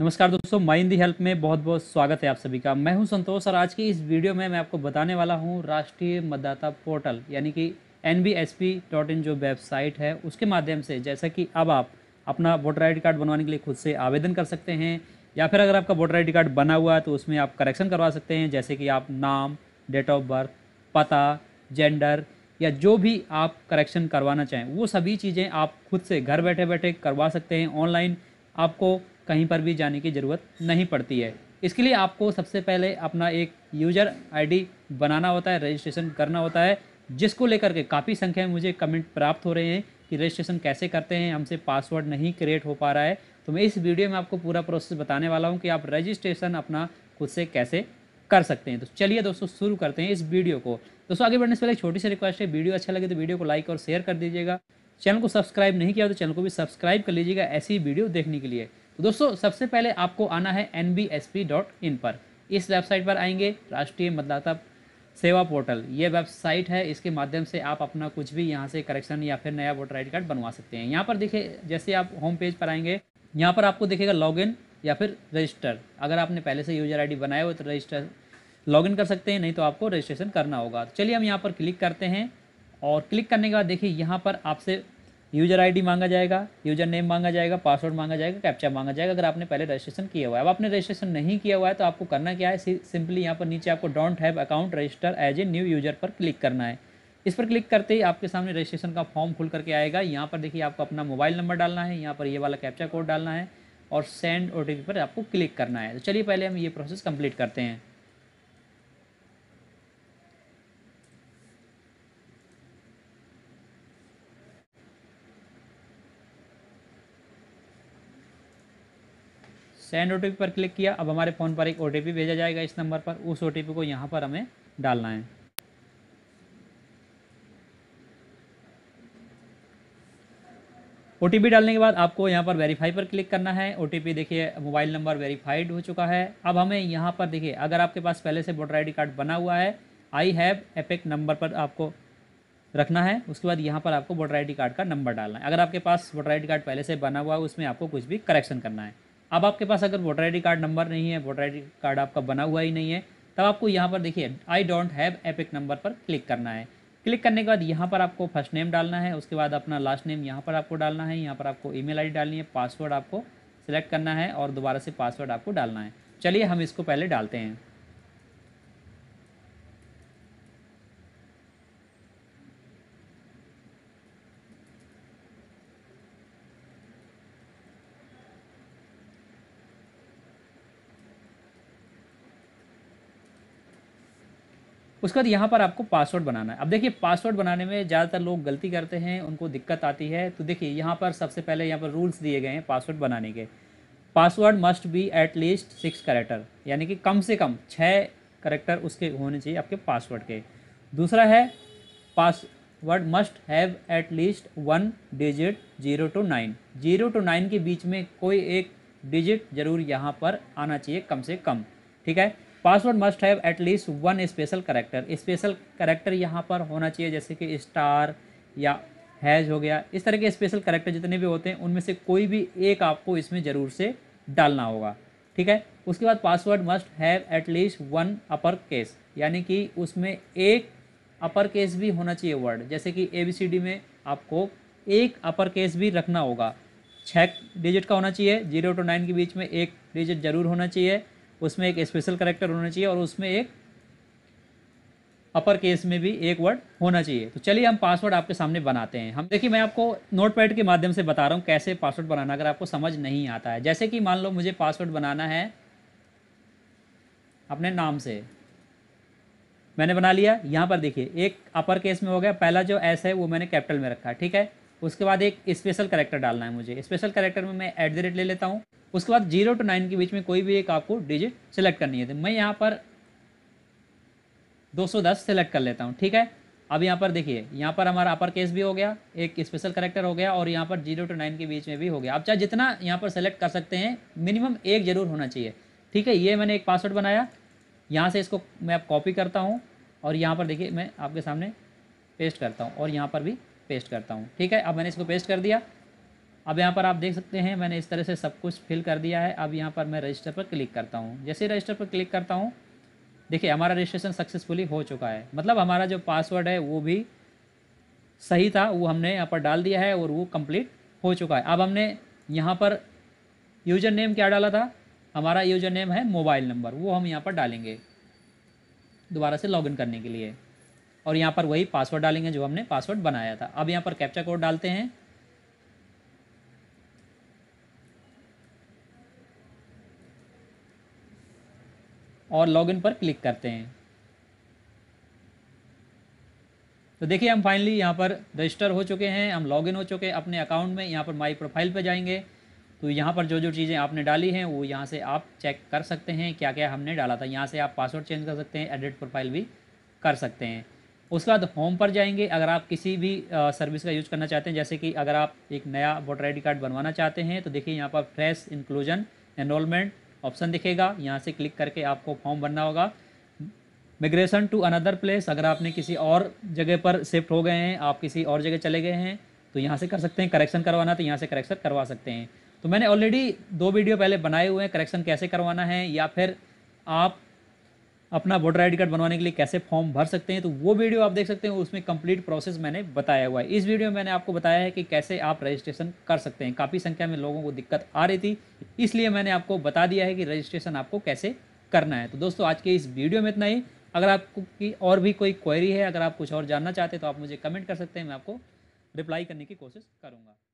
नमस्कार दोस्तों माइंड दी हेल्प में बहुत बहुत स्वागत है आप सभी का मैं हूं संतोष और आज की इस वीडियो में मैं आपको बताने वाला हूं राष्ट्रीय मतदाता पोर्टल यानी कि एन बी जो वेबसाइट है उसके माध्यम से जैसा कि अब आप अपना वोटर आई कार्ड बनवाने के लिए खुद से आवेदन कर सकते हैं या फिर अगर आपका वोटर आई कार्ड बना हुआ है तो उसमें आप करेक्शन करवा सकते हैं जैसे कि आप नाम डेट ऑफ बर्थ पता जेंडर या जो भी आप करेक्शन करवाना चाहें वो सभी चीज़ें आप खुद से घर बैठे बैठे करवा सकते हैं ऑनलाइन आपको कहीं पर भी जाने की ज़रूरत नहीं पड़ती है इसके लिए आपको सबसे पहले अपना एक यूज़र आईडी बनाना होता है रजिस्ट्रेशन करना होता है जिसको लेकर के काफ़ी संख्या में मुझे कमेंट प्राप्त हो रहे हैं कि रजिस्ट्रेशन कैसे करते हैं हमसे पासवर्ड नहीं क्रिएट हो पा रहा है तो मैं इस वीडियो में आपको पूरा प्रोसेस बताने वाला हूँ कि आप रजिस्ट्रेशन अपना खुद से कैसे कर सकते हैं तो चलिए दोस्तों शुरू करते हैं इस वीडियो को दोस्तों आगे बढ़ने से पहले छोटी सी रिक्वेस्ट है वीडियो अच्छा लगे तो वीडियो को लाइक और शेयर कर दीजिएगा चैनल को सब्सक्राइब नहीं किया तो चैनल को भी सब्सक्राइब कर लीजिएगा ऐसी वीडियो देखने के लिए तो दोस्तों सबसे पहले आपको आना है एन पर इस वेबसाइट पर आएंगे राष्ट्रीय मतदाता सेवा पोर्टल ये वेबसाइट है इसके माध्यम से आप अपना कुछ भी यहाँ से करेक्शन या फिर नया वोटर आई कार्ड बनवा सकते हैं यहाँ पर देखिए जैसे आप होम पेज पर आएंगे यहाँ पर आपको देखेगा लॉगिन या फिर रजिस्टर अगर आपने पहले से यूजर आईडी बनाया हो तो रजिस्टर लॉगिन कर सकते हैं नहीं तो आपको रजिस्ट्रेशन करना होगा तो चलिए हम यहाँ पर क्लिक करते हैं और क्लिक करने के बाद देखिए यहाँ पर आपसे यूजर आईडी मांगा जाएगा यूजर नेम मांगा जाएगा पासवर्ड मांगा जाएगा कैप्चा मांगा जाएगा अगर आपने पहले रजिस्ट्रेशन किया हुआ है अब आपने रजिस्ट्रेशन नहीं किया हुआ है तो आपको करना क्या है सिंपली यहाँ पर नीचे आपको don't have account register as a new user पर क्लिक करना है इस पर क्लिक करते ही आपके सामने रजिस्ट्रेशन का फॉर्म खुल करके आएगा यहाँ पर देखिए आपको अपना मोबाइल नंबर डालना है यहाँ पर ये वाला कैप्चा कोड डालना है और सेंड ओ पर आपको क्लिक करना है तो चलिए पहले हम ये प्रोसेस कंप्लीट करते हैं सेंड ओ पर क्लिक किया अब हमारे फ़ोन पर एक ओ भेजा जाएगा इस नंबर पर उस ओ को यहाँ पर हमें डालना है ओ डालने के बाद आपको यहाँ पर वेरीफाई पर क्लिक करना है ओ देखिए मोबाइल नंबर वेरीफाइड हो चुका है अब हमें यहाँ पर देखिए अगर आपके पास पहले से वोटर आई कार्ड बना हुआ है आई हैव एपेक नंबर पर आपको रखना है उसके बाद यहाँ पर आपको वोटर आई कार्ड का नंबर डालना है अगर आपके पास वोटर आई कार्ड पहले से बना हुआ है उसमें आपको कुछ भी करेक्शन करना है अब आपके पास अगर वोटर आई कार्ड नंबर नहीं है वोटर आई कार्ड आपका बना हुआ ही नहीं है तब आपको यहाँ पर देखिए I don't have EPIC number पर क्लिक करना है क्लिक करने के बाद यहाँ पर आपको फर्स्ट नेम डालना है उसके बाद अपना लास्ट नेम यहाँ पर आपको डालना है यहाँ पर आपको ईमेल आईडी डालनी है पासवर्ड आपको सिलेक्ट करना है और दोबारा से पासवर्ड आपको डालना है चलिए हम इसको पहले डालते हैं उसके बाद यहाँ पर आपको पासवर्ड बनाना है अब देखिए पासवर्ड बनाने में ज़्यादातर लोग गलती करते हैं उनको दिक्कत आती है तो देखिए यहाँ पर सबसे पहले यहाँ पर रूल्स दिए गए हैं पासवर्ड बनाने के password must be at least six character यानी कि कम से कम छः करेक्टर उसके होने चाहिए आपके पासवर्ड के दूसरा है password must have at least one digit zero two nine zero two nine के बीच में कोई एक डिजिट ज़रूर यहाँ पर आना चाहिए कम से कम ठीक है password must have at least one special character special character यहाँ पर होना चाहिए जैसे कि स्टार या हैज हो गया इस तरह के स्पेशल करेक्टर जितने भी होते हैं उनमें से कोई भी एक आपको इसमें ज़रूर से डालना होगा ठीक है उसके बाद password must have at least one upper case यानी कि उसमें एक अपर केस भी होना चाहिए वर्ड जैसे कि ए बी सी डी में आपको एक अपर केस भी रखना होगा छः डिजिट का होना चाहिए जीरो टू नाइन के बीच में एक डिजिट जरूर होना चाहिए उसमें एक स्पेशल करेक्टर होना चाहिए और उसमें एक अपर केस में भी एक वर्ड होना चाहिए तो चलिए हम पासवर्ड आपके सामने बनाते हैं हम देखिए मैं आपको नोटपैड के माध्यम से बता रहा हूँ कैसे पासवर्ड बनाना अगर आपको समझ नहीं आता है जैसे कि मान लो मुझे पासवर्ड बनाना है अपने नाम से मैंने बना लिया यहाँ पर देखिए एक अपर केस में हो गया पहला जो एस है वो मैंने कैपिटल में रखा ठीक है उसके बाद एक स्पेशल करेक्टर डालना है मुझे स्पेशल करेक्टर में मैं एट द रेट ले लेता हूँ उसके बाद जीरो टू नाइन के बीच में कोई भी एक आपको डिजिट सेलेक्ट करनी है तो मैं यहाँ पर 210 सेलेक्ट कर लेता हूँ ठीक है अब यहाँ पर देखिए यहाँ पर हमारा अपर केस भी हो गया एक स्पेशल करेक्टर हो गया और यहाँ पर जीरो टू नाइन के बीच में भी हो गया आप चाहे जितना यहाँ पर सेलेक्ट कर सकते हैं मिनिमम एक ज़रूर होना चाहिए ठीक है ये मैंने एक पासवर्ड बनाया यहाँ से इसको मैं आप कॉपी करता हूँ और यहाँ पर देखिए मैं आपके सामने पेस्ट करता हूँ और यहाँ पर भी पेस्ट करता हूँ ठीक है अब मैंने इसको पेस्ट कर दिया अब यहाँ पर आप देख सकते हैं मैंने इस तरह से सब कुछ फिल कर दिया है अब यहाँ पर मैं रजिस्टर पर क्लिक करता हूँ जैसे रजिस्टर पर क्लिक करता हूँ देखिए हमारा रजिस्ट्रेशन सक्सेसफुली हो चुका है मतलब हमारा जो पासवर्ड है वो भी सही था वो हमने यहाँ पर डाल दिया है और वो कम्प्लीट हो चुका है अब हमने यहाँ पर यूजर नेम क्या डाला था हमारा यूजर नेम है मोबाइल नंबर वो हम यहाँ पर डालेंगे दोबारा से लॉगिन करने के लिए और यहाँ पर वही पासवर्ड डालेंगे जो हमने पासवर्ड बनाया था अब यहाँ पर कैप्चा कोड डालते हैं और लॉगिन पर क्लिक करते हैं तो देखिए हम फाइनली यहाँ पर रजिस्टर हो चुके हैं हम लॉगिन हो चुके हैं अपने अकाउंट में यहाँ पर माई प्रोफाइल पर जाएंगे तो यहाँ पर जो जो चीज़ें आपने डाली हैं वो यहाँ से आप चेक कर सकते हैं क्या क्या हमने डाला था यहाँ से आप पासवर्ड चेंज कर सकते हैं एडिट प्रोफाइल भी कर सकते हैं उसके बाद होम पर जाएंगे अगर आप किसी भी सर्विस का यूज करना चाहते हैं जैसे कि अगर आप एक नया वोटर आई कार्ड बनवाना चाहते हैं तो देखिए यहाँ पर फ्रेश इंक्लूजन एनरोलमेंट ऑप्शन दिखेगा यहाँ से क्लिक करके आपको फॉर्म भरना होगा मिग्रेशन टू अनदर प्लेस अगर आपने किसी और जगह पर शिफ्ट हो गए हैं आप किसी और जगह चले गए हैं तो यहाँ से कर सकते हैं करेक्शन करवाना तो यहाँ से करेक्शन करवा सकते हैं तो मैंने ऑलरेडी दो वीडियो पहले बनाए हुए हैं करेक्शन कैसे करवाना है या फिर आप अपना वोटर आई कार्ड बनवाने के लिए कैसे फॉर्म भर सकते हैं तो वो वीडियो आप देख सकते हैं उसमें कंप्लीट प्रोसेस मैंने बताया हुआ है इस वीडियो में मैंने आपको बताया है कि कैसे आप रजिस्ट्रेशन कर सकते हैं काफ़ी संख्या में लोगों को दिक्कत आ रही थी इसलिए मैंने आपको बता दिया है कि रजिस्ट्रेशन आपको कैसे करना है तो दोस्तों आज के इस वीडियो में इतना ही अगर आपको की और भी कोई क्वेरी है अगर आप कुछ और जानना चाहते हैं तो आप मुझे कमेंट कर सकते हैं मैं आपको रिप्लाई करने की कोशिश करूँगा